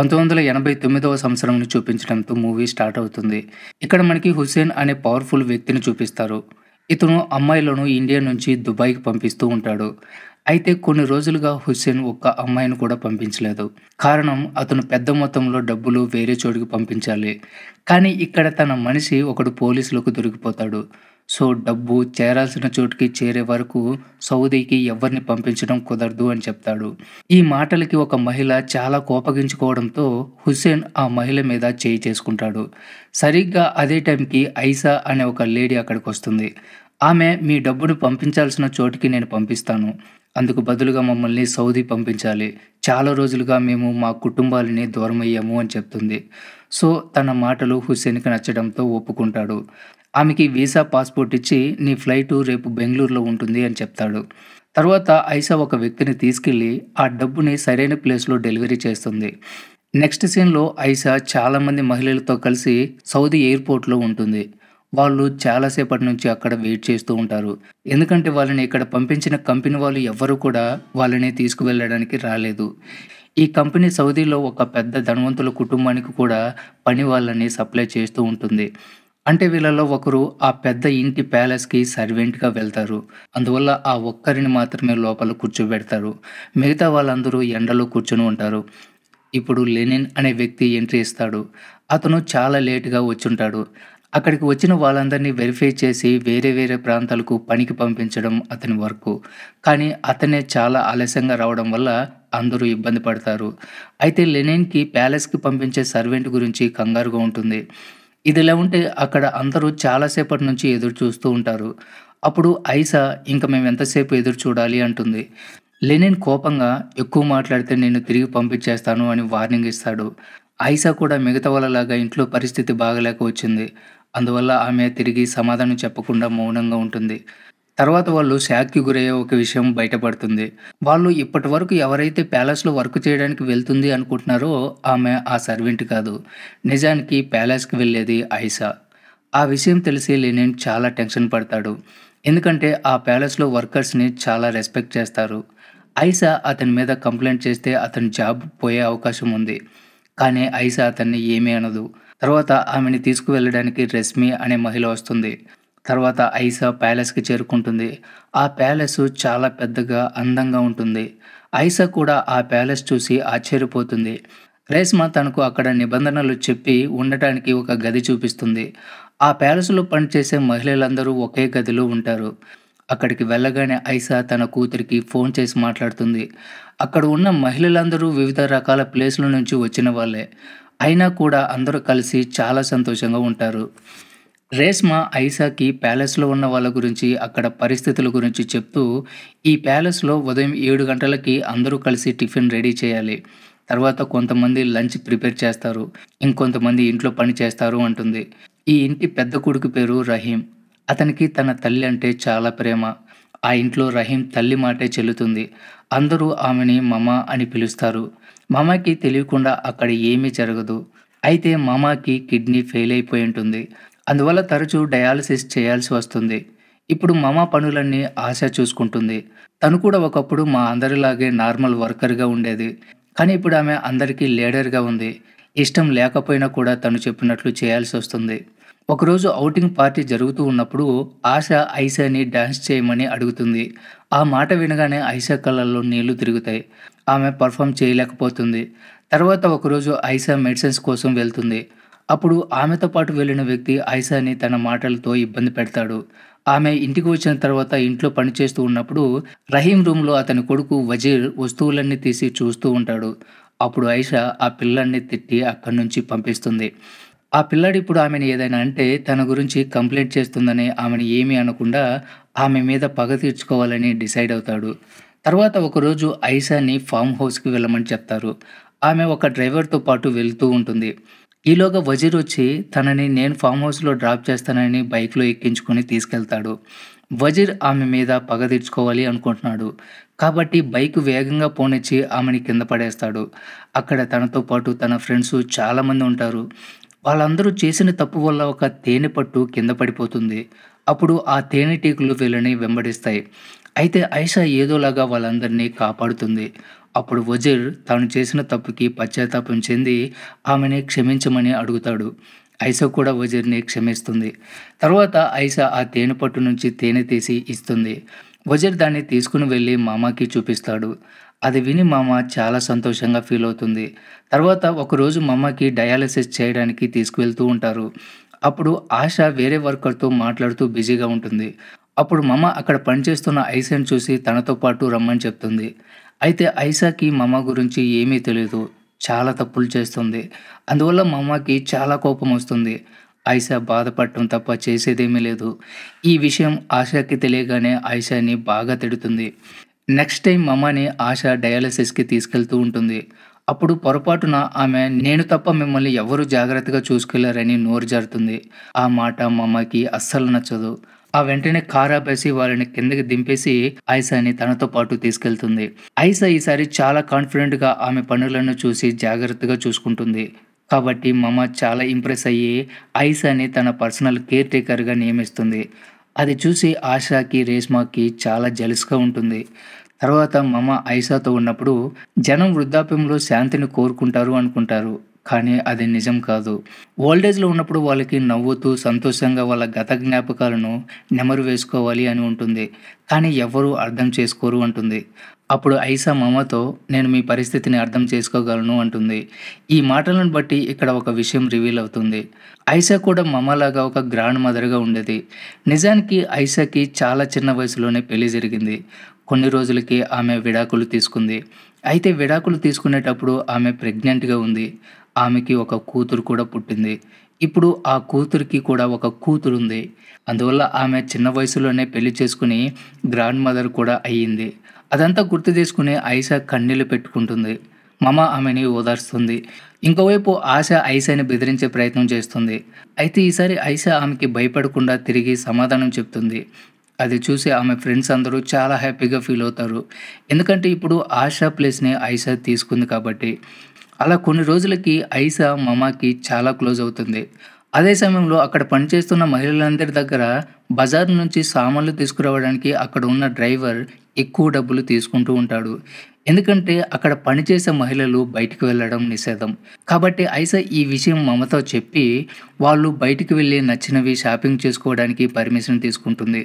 పంతొమ్మిది వందల ఎనభై తొమ్మిదవ సంవత్సరంని చూపించడంతో మూవీ స్టార్ట్ అవుతుంది ఇక్కడ మనకి హుస్సేన్ అనే పవర్ఫుల్ వ్యక్తిని చూపిస్తారు ఇతను అమ్మాయిలను ఇండియా నుంచి దుబాయ్కి పంపిస్తూ ఉంటాడు అయితే కొన్ని రోజులుగా హుస్సేన్ ఒక్క అమ్మాయిని కూడా పంపించలేదు కారణం అతను పెద్ద మొత్తంలో డబ్బులు వేరే చోటుకి పంపించాలి కానీ ఇక్కడ తన మనిషి ఒకడు పోలీసులకు దొరికిపోతాడు సో డబ్బు చేరాల్సిన చోటుకి చేరే వరకు సౌదీకి ఎవరిని పంపించడం కుదరదు అని చెప్తాడు ఈ మాటలకి ఒక మహిళ చాలా కోపగించుకోవడంతో హుస్సేన్ ఆ మహిళ మీద చేయి చేసుకుంటాడు సరిగ్గా అదే టైంకి ఐసా అనే ఒక లేడీ అక్కడికి వస్తుంది ఆమె మీ డబ్బును పంపించాల్సిన చోటికి నేను పంపిస్తాను అందుకు బదులుగా మమ్మల్ని సౌదీ పంపించాలి చాలా రోజులుగా మేము మా కుటుంబాలని దూరం అయ్యాము అని చెప్తుంది సో తన మాటలు హుస్సేన్కి నచ్చడంతో ఒప్పుకుంటాడు ఆమెకి వీసా పాస్పోర్ట్ ఇచ్చి నీ ఫ్లైటు రేపు బెంగళూరులో ఉంటుంది అని చెప్తాడు తర్వాత ఐసా ఒక వ్యక్తిని తీసుకెళ్ళి ఆ డబ్బుని సరైన ప్లేస్లో డెలివరీ చేస్తుంది నెక్స్ట్ సీన్లో ఐసా చాలామంది మహిళలతో కలిసి సౌదీ ఎయిర్పోర్ట్లో ఉంటుంది వాళ్ళు చాలాసేపటి నుంచి అక్కడ వెయిట్ చేస్తూ ఉంటారు ఎందుకంటే వాళ్ళని ఇక్కడ పంపించిన కంపెనీ వాళ్ళు ఎవ్వరూ కూడా వాళ్ళని తీసుకువెళ్ళడానికి రాలేదు ఈ కంపెనీ సౌదీలో ఒక పెద్ద ధనవంతుల కుటుంబానికి కూడా పని వాళ్ళని సప్లై చేస్తూ ఉంటుంది అంటే వీళ్ళలో ఒకరు ఆ పెద్ద ఇంటి ప్యాలెస్కి సర్వెంట్గా వెళ్తారు అందువల్ల ఆ ఒక్కరిని మాత్రమే లోపల కూర్చోబెడతారు మిగతా వాళ్ళందరూ ఎండలో కూర్చొని ఉంటారు ఇప్పుడు లెనిన్ అనే వ్యక్తి ఎంట్రీ ఇస్తాడు అతను చాలా లేటుగా వచ్చుంటాడు అక్కడికి వచ్చిన వాళ్ళందరినీ వెరిఫై చేసి వేరే వేరే ప్రాంతాలకు పనికి పంపించడం అతని వర్క్ కానీ అతనే చాలా ఆలస్యంగా రావడం వల్ల అందరూ ఇబ్బంది పడతారు అయితే లెనిన్కి ప్యాలెస్కి పంపించే సర్వెంట్ గురించి కంగారుగా ఉంటుంది ఇదిలా ఉంటే అక్కడ అందరూ చాలాసేపటి నుంచి ఎదురు చూస్తూ ఉంటారు అప్పుడు ఐసా ఇంకా మేము ఎంతసేపు ఎదురు చూడాలి అంటుంది లెనిన్ కోపంగా ఎక్కువ మాట్లాడితే నేను తిరిగి పంపించేస్తాను అని వార్నింగ్ ఇస్తాడు ఐసా కూడా మిగతా వాళ్ళలాగా ఇంట్లో పరిస్థితి బాగలేక వచ్చింది అందువల్ల ఆమె తిరిగి సమాధానం చెప్పకుండా మౌనంగా ఉంటుంది తర్వాత వాళ్ళు శాక్కి గురయ్యే ఒక విషయం బయటపడుతుంది వాళ్ళు ఇప్పటి వరకు ఎవరైతే ప్యాలెస్లో వర్క్ చేయడానికి వెళ్తుంది అనుకుంటున్నారో ఆమె ఆ సర్వెంట్ కాదు నిజానికి ప్యాలెస్కి వెళ్ళేది ఐసా ఆ విషయం తెలిసి లెనిన్ చాలా టెన్షన్ పడతాడు ఎందుకంటే ఆ ప్యాలెస్లో వర్కర్స్ని చాలా రెస్పెక్ట్ చేస్తారు ఐసా అతని మీద కంప్లైంట్ చేస్తే అతని జాబ్ పోయే అవకాశం ఉంది కానీ ఐసా అతన్ని ఏమీ అనదు తర్వాత ఆమెని తీసుకువెళ్ళడానికి రెస్మి అనే మహిళ వస్తుంది తర్వాత ఐసా ప్యాలెస్కి చేరుకుంటుంది ఆ ప్యాలెస్ చాలా పెద్దగా అందంగా ఉంటుంది ఐసా కూడా ఆ ప్యాలెస్ చూసి ఆశ్చర్యపోతుంది రేస్మా తనకు అక్కడ నిబంధనలు చెప్పి ఉండటానికి ఒక గది చూపిస్తుంది ఆ ప్యాలెస్లో పనిచేసే మహిళలందరూ ఒకే గదిలో ఉంటారు అక్కడికి వెళ్ళగానే ఐసా తన కూతురికి ఫోన్ చేసి మాట్లాడుతుంది అక్కడ ఉన్న మహిళలందరూ వివిధ రకాల ప్లేస్ల నుంచి వచ్చిన వాళ్ళే అయినా కూడా అందరూ కలిసి చాలా సంతోషంగా ఉంటారు రేస్మా ఐసాకి ప్యాలెస్లో ఉన్న వాళ్ళ గురించి అక్కడ పరిస్థితుల గురించి చెప్తూ ఈ ప్యాలెస్లో ఉదయం ఏడు గంటలకి అందరూ కలిసి టిఫిన్ రెడీ చేయాలి తర్వాత కొంతమంది లంచ్ ప్రిపేర్ చేస్తారు ఇంకొంతమంది ఇంట్లో పని చేస్తారు అంటుంది ఈ ఇంటి పెద్ద కొడుకు పేరు రహీం అతనికి తన తల్లి అంటే చాలా ప్రేమ ఆ ఇంట్లో రహీం తల్లి మాటే చెల్లుతుంది అందరూ ఆమెని మమ అని పిలుస్తారు మమకి తెలియకుండా అక్కడ ఏమీ జరగదు అయితే మమాకి కిడ్నీ ఫెయిల్ అయిపోయి ఉంటుంది అందువల్ల తరచూ డయాలసిస్ చేయాల్సి వస్తుంది ఇప్పుడు మమ పనులన్నీ ఆశ చూసుకుంటుంది తను కూడా ఒకప్పుడు మా అందరిలాగే నార్మల్ వర్కర్గా ఉండేది కానీ ఇప్పుడు ఆమె అందరికీ లీడర్గా ఉంది ఇష్టం లేకపోయినా కూడా తను చెప్పినట్లు చేయాల్సి వస్తుంది ఒకరోజు ఔటింగ్ పార్టీ జరుగుతూ ఉన్నప్పుడు ఆశ ఐసాని డ్యాన్స్ చేయమని అడుగుతుంది ఆ మాట వినగానే ఐషా కళ్ళల్లో నీళ్లు తిరుగుతాయి ఆమె పర్ఫామ్ చేయలేకపోతుంది తర్వాత ఒకరోజు ఐషా మెడిసిన్స్ కోసం వెళ్తుంది అప్పుడు ఆమెతో పాటు వెళ్ళిన వ్యక్తి ఐసాని తన మాటలతో ఇబ్బంది పెడతాడు ఆమె ఇంటికి వచ్చిన తర్వాత ఇంట్లో పనిచేస్తూ ఉన్నప్పుడు రహీం రూమ్లో అతని కొడుకు వజీర్ వస్తువులన్నీ తీసి చూస్తూ ఉంటాడు అప్పుడు ఐషా ఆ పిల్లాన్ని తిట్టి అక్కడి నుంచి పంపిస్తుంది ఆ పిల్లాడు ఇప్పుడు ఆమెను ఏదైనా అంటే తన గురించి కంప్లైంట్ చేస్తుందని ఆమెను ఏమీ అనకుండా ఆమె మీద పగ తీర్చుకోవాలని డిసైడ్ అవుతాడు తర్వాత ఒకరోజు ఐషాని ఫామ్ హౌస్కి వెళ్ళమని చెప్తారు ఆమె ఒక డ్రైవర్తో పాటు వెళ్తూ ఉంటుంది ఈలోగా వజీర్ వచ్చి తనని నేను ఫామ్ హౌస్లో డ్రాప్ చేస్తానని బైక్లో ఎక్కించుకొని తీసుకెళ్తాడు వజీర్ ఆమె మీద పగ తీర్చుకోవాలి అనుకుంటున్నాడు కాబట్టి బైక్ వేగంగా పోనిచ్చి ఆమెని కింద పడేస్తాడు అక్కడ తనతో పాటు తన ఫ్రెండ్స్ చాలామంది ఉంటారు వాళ్ళందరూ చేసిన తప్పు వల్ల ఒక తేనె పట్టు కింద పడిపోతుంది అప్పుడు ఆ తేనెటీకులు వీళ్ళని వెంబడిస్తాయి అయితే ఐషా ఏదోలాగా వాళ్ళందరినీ కాపాడుతుంది అప్పుడు వజీర్ తాను చేసిన తప్పుకి పశ్చాత్తాపం చెంది ఆమెని క్షమించమని అడుగుతాడు ఐసా కూడా వజీర్ని క్షమిస్తుంది తర్వాత ఐసా ఆ తేనె పట్టు నుంచి తేనె తీసి ఇస్తుంది వజీర్ దాన్ని తీసుకుని వెళ్ళి మామాకి చూపిస్తాడు అది విని మామ చాలా సంతోషంగా ఫీల్ అవుతుంది తర్వాత ఒకరోజు మామకి డయాలసిస్ చేయడానికి తీసుకువెళ్తూ ఉంటారు అప్పుడు ఆశ వేరే వర్కర్తో మాట్లాడుతూ బిజీగా ఉంటుంది అప్పుడు మమ అక్కడ పనిచేస్తున్న ఐసాని చూసి తనతో పాటు రమ్మని చెప్తుంది అయితే ఐసాకి మమ గురించి ఏమీ తెలియదు చాలా తప్పులు చేస్తుంది అందువల్ల మమ్మకి చాలా కోపం వస్తుంది ఐషా బాధపడటం తప్ప చేసేదేమీ లేదు ఈ విషయం ఆశాకి తెలియగానే ఐషాని బాగా తిడుతుంది నెక్స్ట్ టైం మమ్మని ఆశ డయాలసిస్కి తీసుకెళ్తూ ఉంటుంది అప్పుడు పొరపాటున ఆమె నేను తప్ప మిమ్మల్ని ఎవరు జాగ్రత్తగా చూసుకెళ్లారని నోరు జారుతుంది ఆ మాట మమ్మకి అస్సలు నచ్చదు ఆ వెంటనే కార్ ఆపేసి వాళ్ళని కిందకి దింపేసి ఐసాని తనతో పాటు తీసుకెళ్తుంది ఐసా ఈసారి చాలా కాన్ఫిడెంట్గా ఆమె పనులను చూసి జాగ్రత్తగా చూసుకుంటుంది కాబట్టి మమ చాలా ఇంప్రెస్ అయ్యి ఐసాని తన పర్సనల్ కేర్ టేకర్గా నియమిస్తుంది అది చూసి ఆశాకి రేష్మాకి చాలా జలుసుగా ఉంటుంది తర్వాత మమ ఐసాతో ఉన్నప్పుడు జనం వృద్ధాప్యంలో శాంతిని కోరుకుంటారు అనుకుంటారు కానీ అది నిజం కాదు ఓల్డేజ్లో ఉన్నప్పుడు వాళ్ళకి నవ్వుతూ సంతోషంగా వాళ్ళ గత జ్ఞాపకాలను నెమరు వేసుకోవాలి అని ఉంటుంది కానీ ఎవరూ అర్థం చేసుకోరు అంటుంది అప్పుడు ఐసా మామతో నేను మీ పరిస్థితిని అర్థం చేసుకోగలను అంటుంది ఈ మాటలను బట్టి ఇక్కడ ఒక విషయం రివీల్ అవుతుంది ఐసా కూడా మామలాగా ఒక గ్రాండ్ మదర్గా ఉండేది నిజానికి ఐసాకి చాలా చిన్న వయసులోనే పెళ్లి జరిగింది కొన్ని రోజులకి ఆమె విడాకులు తీసుకుంది అయితే విడాకులు తీసుకునేటప్పుడు ఆమె ప్రెగ్నెంట్గా ఉంది ఆమెకి ఒక కూతురు కూడా పుట్టింది ఇప్పుడు ఆ కూతురికి కూడా ఒక కూతురు ఉంది అందువల్ల ఆమె చిన్న వయసులోనే పెళ్లి చేసుకుని గ్రాండ్ మదర్ కూడా అయ్యింది అదంతా గుర్తు చేసుకుని ఐషా కన్నీళ్లు పెట్టుకుంటుంది మమ ఆమెని ఓదార్స్తుంది ఇంకోవైపు ఆశ ఐసాని బెదిరించే ప్రయత్నం చేస్తుంది అయితే ఈసారి ఐసా ఆమెకి భయపడకుండా తిరిగి సమాధానం చెప్తుంది అది చూసి ఆమె ఫ్రెండ్స్ అందరూ చాలా హ్యాపీగా ఫీల్ అవుతారు ఎందుకంటే ఇప్పుడు ఆశా ప్లేస్ని ఐసా తీసుకుంది కాబట్టి అలా కొన్ని రోజులకి ఐసా మమాకి చాలా క్లోజ్ అవుతుంది అదే సమయంలో అక్కడ పనిచేస్తున్న మహిళలందరి దగ్గర బజార్ నుంచి సామాన్లు తీసుకురావడానికి అక్కడ ఉన్న డ్రైవర్ ఎక్కువ డబ్బులు తీసుకుంటూ ఉంటాడు ఎందుకంటే అక్కడ పనిచేసే మహిళలు బయటికి వెళ్ళడం నిషేధం కాబట్టి ఐసా ఈ విషయం మమతో చెప్పి వాళ్ళు బయటికి వెళ్ళి నచ్చినవి షాపింగ్ చేసుకోవడానికి పర్మిషన్ తీసుకుంటుంది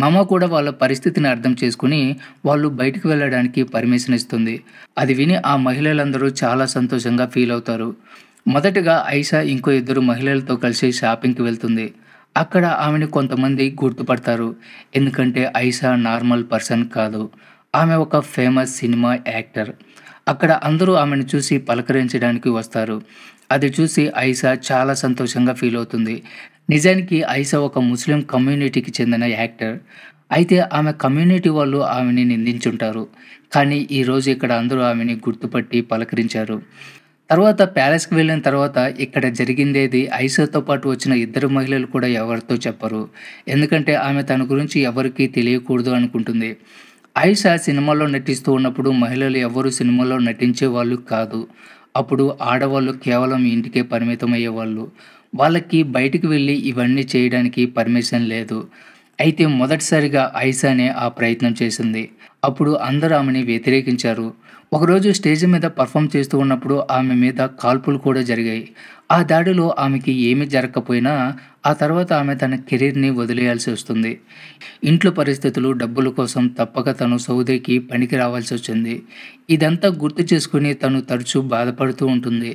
మామ కూడా వాళ్ళ పరిస్థితిని అర్థం చేసుకుని వాళ్ళు బయటికి వెళ్ళడానికి పర్మిషన్ ఇస్తుంది అది విని ఆ మహిళలందరూ చాలా సంతోషంగా ఫీల్ అవుతారు మొదటగా ఐషా ఇంకో ఇద్దరు మహిళలతో కలిసి షాపింగ్కి వెళ్తుంది అక్కడ ఆమెను కొంతమంది గుర్తుపడతారు ఎందుకంటే ఐషా నార్మల్ పర్సన్ కాదు ఆమె ఒక ఫేమస్ సినిమా యాక్టర్ అక్కడ అందరూ ఆమెను చూసి పలకరించడానికి వస్తారు అది చూసి ఐషా చాలా సంతోషంగా ఫీల్ అవుతుంది నిజానికి ఐసా ఒక ముస్లిం కమ్యూనిటీకి చెందిన యాక్టర్ అయితే ఆమె కమ్యూనిటీ వాళ్ళు ఆమెని నిందించుంటారు కానీ ఈరోజు ఇక్కడ అందరూ ఆమెని గుర్తుపట్టి పలకరించారు తర్వాత ప్యాలెస్కి వెళ్ళిన తర్వాత ఇక్కడ జరిగిందేది ఐసాతో పాటు వచ్చిన ఇద్దరు మహిళలు కూడా ఎవరితో చెప్పరు ఎందుకంటే ఆమె తన గురించి ఎవరికీ తెలియకూడదు అనుకుంటుంది ఐషా సినిమాలో నటిస్తూ ఉన్నప్పుడు మహిళలు ఎవరు సినిమాలో నటించే వాళ్ళు కాదు అప్పుడు ఆడవాళ్ళు కేవలం ఇంటికే పరిమితమయ్యేవాళ్ళు వాళ్ళకి బయటికి వెళ్ళి ఇవన్నీ చేయడానికి పర్మిషన్ లేదు అయితే మొదటిసారిగా ఐసానే ఆ ప్రయత్నం చేసింది అప్పుడు అందరూ ఆమెని వ్యతిరేకించారు ఒకరోజు స్టేజ్ మీద పర్ఫామ్ చేస్తూ ఉన్నప్పుడు ఆమె మీద కాల్పులు కూడా జరిగాయి ఆ దాడిలో ఆమెకి ఏమి జరగకపోయినా ఆ తర్వాత ఆమె తన కెరీర్ని వదిలేయాల్సి వస్తుంది ఇంట్లో పరిస్థితులు డబ్బుల కోసం తప్పక తను సౌదీకి పనికి రావాల్సి వచ్చింది ఇదంతా గుర్తు చేసుకుని తను తరచూ బాధపడుతూ ఉంటుంది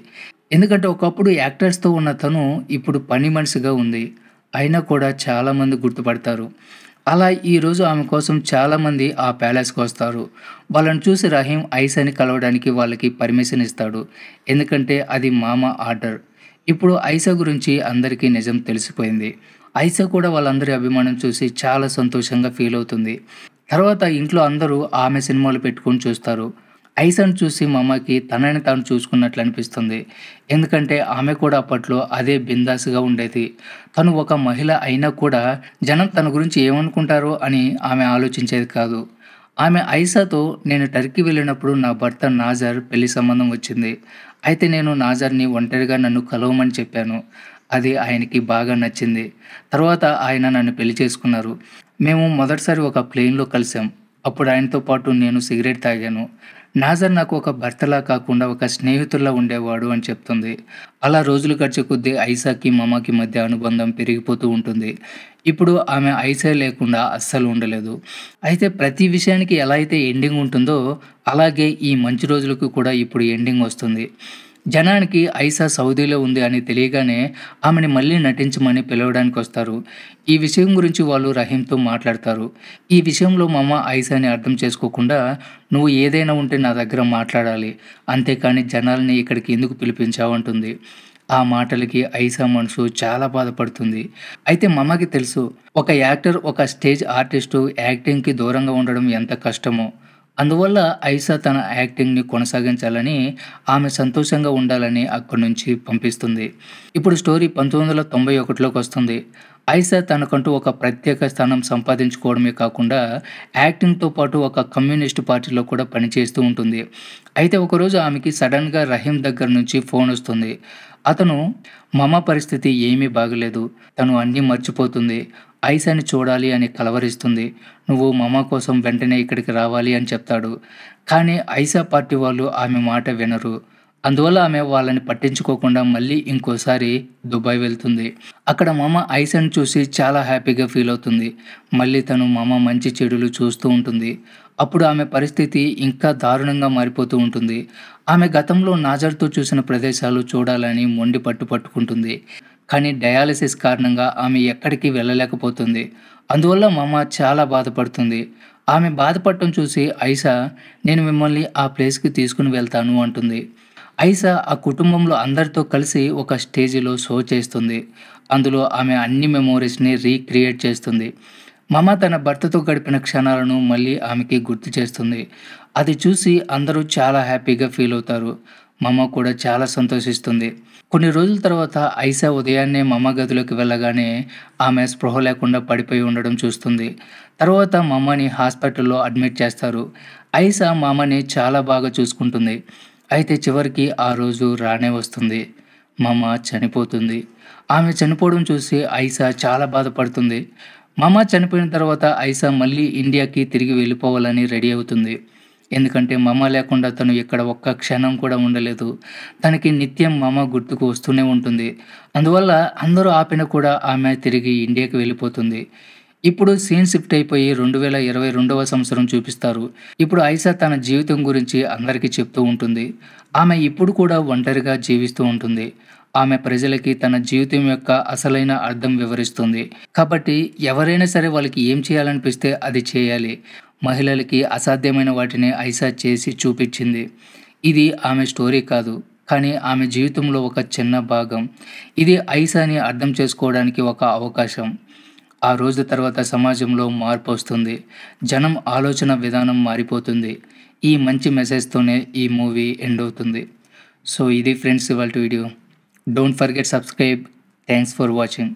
ఎందుకంటే ఒకప్పుడు యాక్టర్స్తో ఉన్న తను ఇప్పుడు పని మనిషిగా ఉంది అయినా కూడా చాలామంది గుర్తుపడతారు అలా ఈరోజు ఆమె కోసం చాలామంది ఆ ప్యాలెస్కి వస్తారు వాళ్ళని చూసి రహీం ఐస్ అని కలవడానికి వాళ్ళకి పర్మిషన్ ఇస్తాడు ఎందుకంటే అది మామ ఆర్డర్ ఇప్పుడు ఐసా గురించి అందరికీ నిజం తెలిసిపోయింది ఐసా కూడా వాళ్ళందరి అభిమానం చూసి చాలా సంతోషంగా ఫీల్ అవుతుంది తర్వాత ఇంట్లో అందరూ ఆమె సినిమాలు పెట్టుకొని చూస్తారు ఐసన్ చూసి మమ్మకి తనని తాను చూసుకున్నట్లు అనిపిస్తుంది ఎందుకంటే ఆమె కూడా అప్పట్లో అదే బిందాసుగా ఉండేది తను ఒక మహిళ అయినా కూడా జనం తన గురించి ఏమనుకుంటారో అని ఆమె ఆలోచించేది కాదు ఆమె ఐసాతో నేను టర్కీ వెళ్ళినప్పుడు నా భర్త నాజర్ పెళ్లి సంబంధం వచ్చింది అయితే నేను నాజర్ని ఒంటరిగా నన్ను కలవమని చెప్పాను అది ఆయనకి బాగా నచ్చింది తర్వాత ఆయన నన్ను పెళ్లి చేసుకున్నారు మేము మొదటిసారి ఒక ప్లేన్లో కలిసాం అప్పుడు ఆయనతో పాటు నేను సిగరెట్ తాగాను నాజర్ నాకు ఒక భర్తలా కాకుండా ఒక స్నేహితుల్లా ఉండేవాడు అని చెప్తుంది అలా రోజులు గడిచే కొద్దీ ఐసాకి మమాకి మధ్య అనుబంధం పెరిగిపోతూ ఉంటుంది ఇప్పుడు ఆమె ఐసా లేకుండా అస్సలు ఉండలేదు అయితే ప్రతి విషయానికి ఎలా అయితే ఎండింగ్ ఉంటుందో అలాగే ఈ మంచి రోజులకు కూడా ఇప్పుడు ఎండింగ్ వస్తుంది జనానికి ఐసా సౌదీలో ఉంది అని తెలియగానే ఆమెని మళ్ళీ నటించమని పిలవడానికి వస్తారు ఈ విషయం గురించి వాళ్ళు రహీంతో మాట్లాడతారు ఈ విషయంలో అమ్మ ఐసాని అర్థం చేసుకోకుండా నువ్వు ఏదైనా ఉంటే నా దగ్గర మాట్లాడాలి అంతేకాని జనాల్ని ఇక్కడికి ఎందుకు పిలిపించావంటుంది ఆ మాటలకి ఐసా మనసు చాలా బాధపడుతుంది అయితే మమ్మకి తెలుసు ఒక యాక్టర్ ఒక స్టేజ్ ఆర్టిస్టు యాక్టింగ్కి దూరంగా ఉండడం ఎంత కష్టమో అందువల్ల ఐసా తన యాక్టింగ్ని కొనసాగించాలని ఆమె సంతోషంగా ఉండాలని అక్కడి నుంచి పంపిస్తుంది ఇప్పుడు స్టోరీ పంతొమ్మిది వందల తొంభై ఒకటిలోకి వస్తుంది ఐసా తనకంటూ ఒక ప్రత్యేక స్థానం సంపాదించుకోవడమే కాకుండా యాక్టింగ్తో పాటు ఒక కమ్యూనిస్ట్ పార్టీలో కూడా పనిచేస్తూ ఉంటుంది అయితే ఒకరోజు ఆమెకి సడన్గా రహీం దగ్గర నుంచి ఫోన్ వస్తుంది అతను మమ పరిస్థితి ఏమీ బాగలేదు తను అన్నీ మర్చిపోతుంది ఐసాని చూడాలి అని కలవరిస్తుంది నువ్వు మమ కోసం వెంటనే ఇక్కడికి రావాలి అని చెప్తాడు కానీ ఐసా పార్టీ వాళ్ళు ఆమె మాట వినరు అందువల్ల ఆమె వాళ్ళని పట్టించుకోకుండా మళ్ళీ ఇంకోసారి దుబాయ్ వెళ్తుంది అక్కడ మామ ఐసాని చూసి చాలా హ్యాపీగా ఫీల్ అవుతుంది మళ్ళీ తను మామ మంచి చెడులు చూస్తూ ఉంటుంది అప్పుడు ఆమె పరిస్థితి ఇంకా దారుణంగా మారిపోతూ ఉంటుంది ఆమె గతంలో నాజర్తో చూసిన ప్రదేశాలు చూడాలని మొండి పట్టు పట్టుకుంటుంది కానీ డయాలసిస్ కారణంగా ఆమె ఎక్కడికి వెళ్ళలేకపోతుంది అందువల్ల మామ చాలా బాధపడుతుంది ఆమె బాధపడటం చూసి ఐసా నేను మిమ్మల్ని ఆ ప్లేస్కి తీసుకుని వెళ్తాను అంటుంది ఐసా ఆ కుటుంబంలో అందరితో కలిసి ఒక స్టేజీలో షో చేస్తుంది అందులో ఆమె అన్ని మెమోరీస్ని రీక్రియేట్ చేస్తుంది మమ తన భర్తతో గడిపిన క్షణాలను మళ్ళీ ఆమెకి గుర్తు చేస్తుంది అది చూసి అందరూ చాలా హ్యాపీగా ఫీల్ అవుతారు మమ్మ కూడా చాలా సంతోషిస్తుంది కొన్ని రోజుల తర్వాత ఐసా ఉదయాన్నే మమ్మ గదిలోకి వెళ్ళగానే ఆమె స్పృహ లేకుండా పడిపోయి ఉండడం చూస్తుంది తర్వాత మమ్మని హాస్పిటల్లో అడ్మిట్ చేస్తారు ఐసా మమ్మని చాలా బాగా చూసుకుంటుంది అయితే చివరికి ఆ రోజు రానే వస్తుంది మమ్మ చనిపోతుంది ఆమె చనిపోవడం చూసి ఐసా చాలా బాధపడుతుంది మమ్మ చనిపోయిన తర్వాత ఐసా మళ్ళీ ఇండియాకి తిరిగి వెళ్ళిపోవాలని రెడీ అవుతుంది ఎందుకంటే మమ లేకుండా తను ఇక్కడ ఒక్క క్షణం కూడా ఉండలేదు తనకి నిత్యం మమ గుర్తుకు వస్తూనే ఉంటుంది అందువల్ల అందరూ ఆపిన కూడా ఆమె తిరిగి ఇండియాకి వెళ్ళిపోతుంది ఇప్పుడు సీన్ షిఫ్ట్ అయిపోయి రెండు వేల ఇరవై రెండవ సంవత్సరం చూపిస్తారు ఇప్పుడు ఐసా తన జీవితం గురించి అందరికీ చెప్తూ ఉంటుంది ఆమె ఇప్పుడు కూడా ఒంటరిగా జీవిస్తూ ఉంటుంది ఆమె ప్రజలకి తన జీవితం యొక్క అసలైన అర్థం వివరిస్తుంది కాబట్టి ఎవరైనా సరే వాళ్ళకి ఏం చేయాలనిపిస్తే అది చేయాలి మహిళలకి అసాధ్యమైన వాటిని ఐసా చేసి చూపించింది ఇది ఆమె స్టోరీ కాదు కానీ ఆమె జీవితంలో ఒక చిన్న భాగం ఇది ఐసాని అర్థం చేసుకోవడానికి ఒక అవకాశం ఆ రోజు తర్వాత సమాజంలో మార్పు వస్తుంది జనం ఆలోచన విధానం మారిపోతుంది ఈ మంచి మెసేజ్తోనే ఈ మూవీ ఎండ్ అవుతుంది సో ఇది ఫ్రెండ్స్ ఇవాళ video don't forget subscribe thanks for watching